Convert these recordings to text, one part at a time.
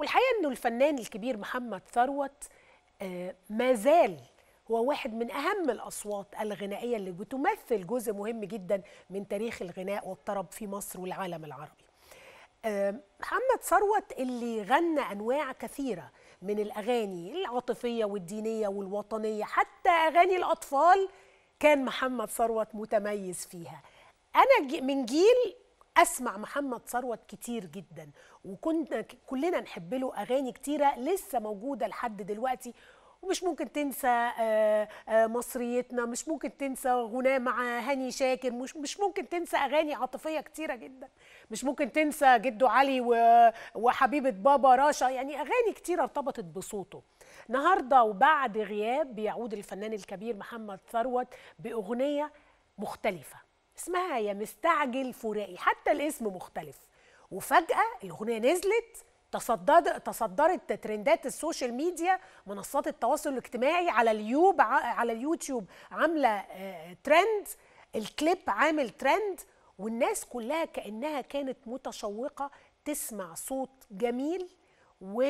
والحقيقه انه الفنان الكبير محمد ثروت آه، ما زال هو واحد من أهم الأصوات الغنائية اللي بتمثل جزء مهم جدا من تاريخ الغناء والطرب في مصر والعالم العربي آه، محمد ثروت اللي غنى أنواع كثيرة من الأغاني العاطفية والدينية والوطنية حتى أغاني الأطفال كان محمد ثروت متميز فيها أنا من جيل اسمع محمد ثروت كتير جدا وكنا كلنا نحب له اغاني كتيره لسه موجوده لحد دلوقتي ومش ممكن تنسى آه، آه، مصريتنا مش ممكن تنسى غناه مع هاني شاكر مش مش ممكن تنسى اغاني عاطفيه كتيره جدا مش ممكن تنسى جدو علي وحبيبه بابا راشا يعني اغاني كتيره ارتبطت بصوته النهارده وبعد غياب بيعود الفنان الكبير محمد ثروت باغنيه مختلفه اسمها يا مستعجل فراقي حتى الاسم مختلف وفجأة الأغنية نزلت تصدرت تصدرت ترندات السوشيال ميديا منصات التواصل الاجتماعي على اليوب على اليوتيوب عامله آه، ترند الكليب عامل ترند والناس كلها كانها كانت متشوقه تسمع صوت جميل و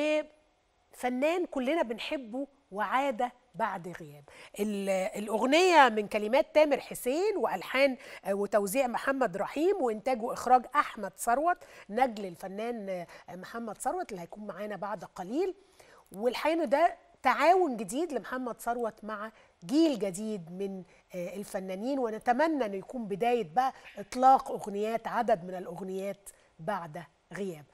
فنان كلنا بنحبه وعاده بعد غياب الأغنية من كلمات تامر حسين وألحان آه، وتوزيع محمد رحيم وإنتاج وإخراج أحمد ثروت نجل الفنان آه، محمد ثروت اللي هيكون معانا بعد قليل والحقيقة ده تعاون جديد لمحمد ثروت مع جيل جديد من آه، الفنانين ونتمنى أنه يكون بداية بقى إطلاق أغنيات عدد من الأغنيات بعد غياب